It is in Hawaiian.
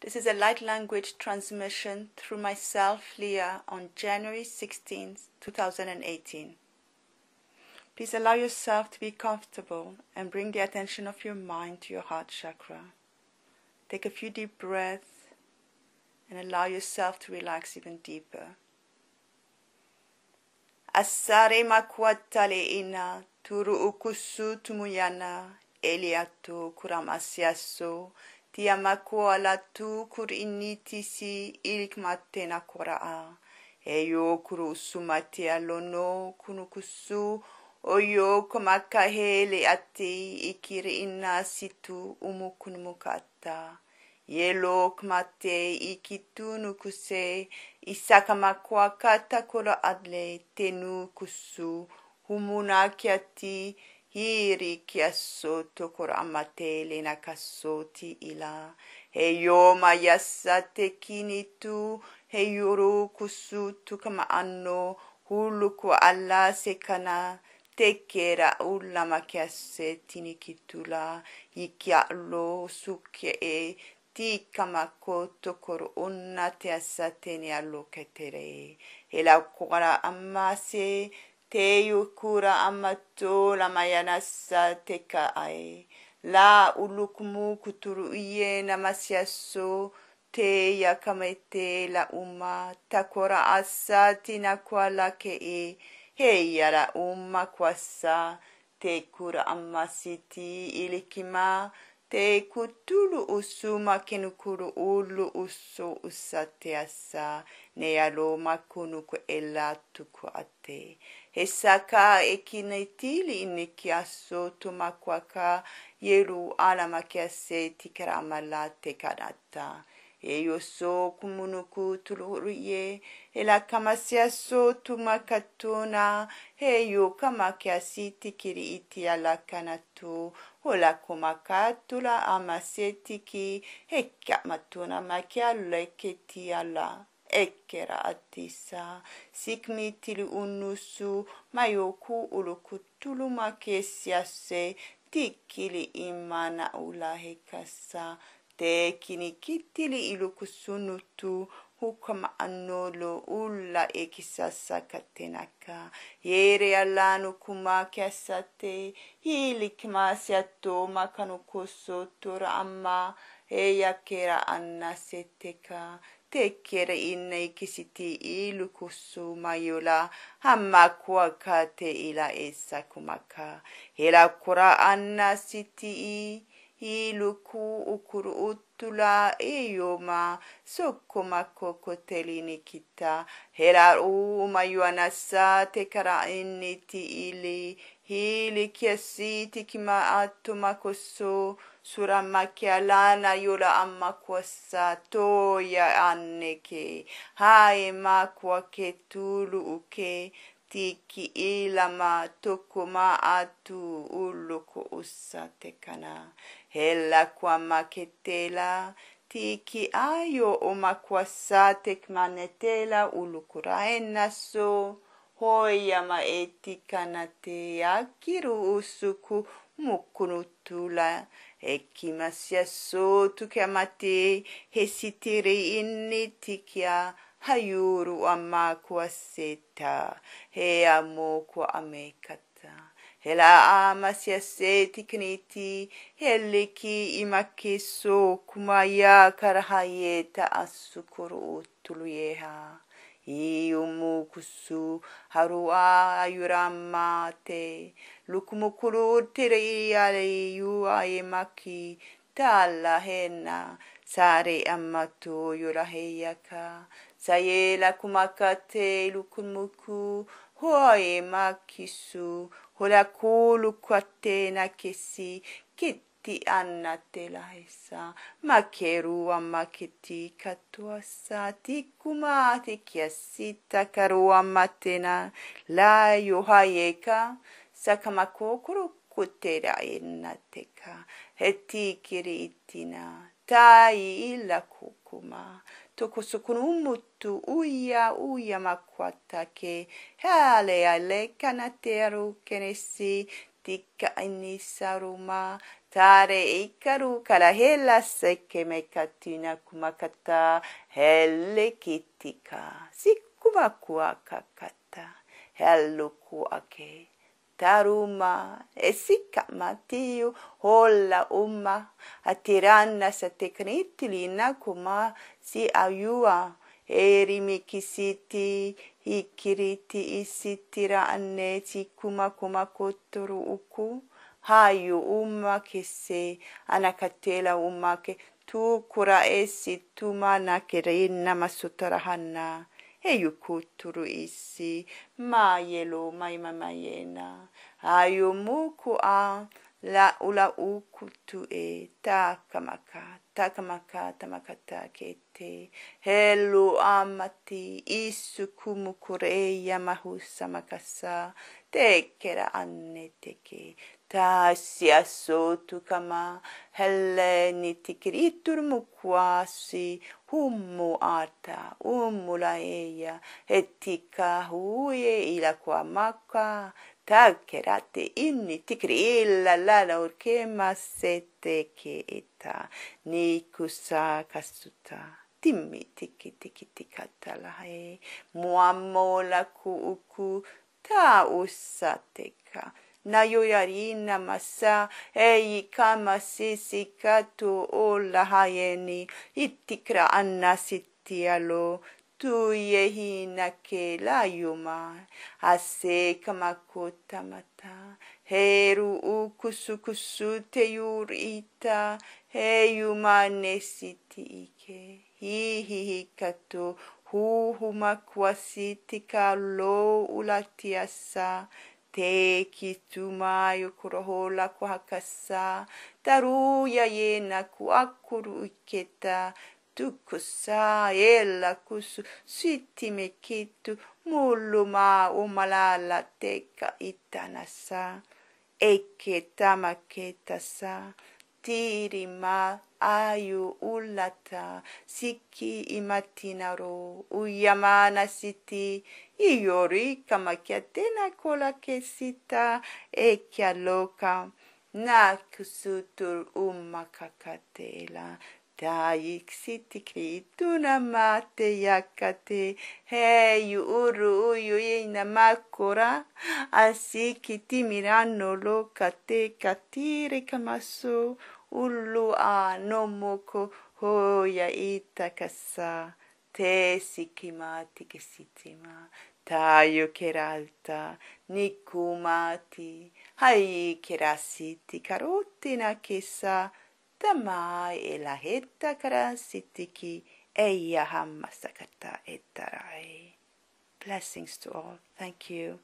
This is a light language transmission through myself, Leah, on January 16, 2018. Please allow yourself to be comfortable and bring the attention of your mind to your heart chakra. Take a few deep breaths and allow yourself to relax even deeper. Asare makwatale ina turu ukusu tumuyana eliato kuramasiaso Ti a makua la kur initi si ilik ma tēnā kora a. E yo kuru usuma te alono kunu kusu o yō kumakahe le ati i kiri ina situ umu kunu mukata. Ie lō kumate i ki tūnu kuse i saka makua kata kura adle tenu kusu humuna ki ati hiri ki aso tokoro amate le na kaso ti ila. He yo ma yasa te kini tu, he yoro kusu tu kama ano, hulu ko ala se kana, te kera ulama ki ase tini ki tula, i ki alo suke e, ti kama ko tokoro ona te asa tene alo ke tere. He lau kora he lau kora amase, te yukura amato la mayanasa te kaai la ulukumu kuturu iye namasiaso te yakamete la uma takora asa tinakwa lake e heia la umma kwasa te kura amasiti ilikima Te kutulu usu makenukuru ulu usu usate asa ne aroma kunuku elatuku ate. Hesaka ekineitili iniki aso tumakwaka yeru alamakiase tikaramala te karata. so kumunuku tuluruye kamasia so tumakatuna kamakia siti kiri iti ala kanatu hola kumakatula amasetiki hekka matuna makia ti ala kera attisa sikmi tili unnusu majoku uluku tuluma kesiasse tikkili imana ulahekassa te kini kitili i luku sunu tu huka ma anō lo ula e ki sasa ka tēnā kā. He re a lānu ku mā kia sa te hili ki mā se ato mā kanu koso tōra a mā e ia kera ana se te kā. Te kera i nei ki si te i luku su mai o la ha mā kua ka te ila e sa ku mā kā. He la kora ana si te i luku iluku ukuru utula eyoma sokoma kokotelinekita heraru tekara initi ili hili kiasi tikima atumakoso suramakialana yula amakwasa toya anneke hae makwake tulu uke ti ki ila ma toko ma atu uluko usa te kana. He la kwa ma ke te ti ki ayo o ma kwa sa te kmane te so. Hoia ma e ti kana te a usuku mukunu tu E ki masia so tu ke amate he inni ti haiuru a mākua seta, he a mōkua a mekata. He la a masia se tikaniti, he liki i ma keso kuma ia karaha ieta a sukuru o tulu ieha. I o mūkusu haru a ayura mā te, luku mokuru o te rei i ale i ua e maki, tā la hena, sare amato yoraheyaka sayela kumakate lukunmuku hoae makisu horakulu kwatena kesi kitti anna annate lahessa makeru amakiti katuassa tikumate kiasita karu amatena la yohayeka sakamakokuru kutera innateka heti kiri itina tai ila kukuma. Toko sokunu umutu uia uia makwatake. Hale ale kanateru kenesi tika inisaruma. Tare ikaru kala hela seke mekatina kumakata. Hele kitika. Sikuma kuakakata. Helluku kuake. taruma esika matiu hola uma atirana sa teknitilina kuma si ayua erimikisiti hikiriti isitira ane tikuma kuma koturu uku hayu uma kese anakatela uma ke tukura esi tu mana kirina masutara hana eiu kuturu isi, maielu maimamaiena, aiu muku a, laulau kutu e takamaka takamaka tamakata kete helu amati isu kumukure yamahu samakasa tekera anne teke tasia sotu kama helle nitikiritur mukwasi hummu ata ummula eia etika huye ilakua maka taggerate inni tikrilla la laurkema sete ni kusa kasuta timmi tiki tiki tikata lahe muamola ku uku ta na yoyarina masa ei kama sisi katu o lahayeni itikra anna sittialo tuye hinakela yuma ase kamakota mata heru ukusu kusu te yurita he yuma nesiti ike hihi kato huhuma tika lo ulatiasa te kituma yukorohola kuhakasa taruya yena kuakuru iketa tukusa ela kusu sitimekitu muluma umalala teka itanasa eketamaketasa tirima ayu ulata siki imatinaro uyamana siti iyorikamakia tena kolakesita ekialoka na kusutur umakakatela Dai xitikri tunamate yakate hey uru uyu inamakora asikiti mirano lo kate katire kamasu ullu a nomoko hoya itakasa te sikimati kisitima taio keralta nikumati hai kerasiti karotina kesa Blessings to all. Thank you.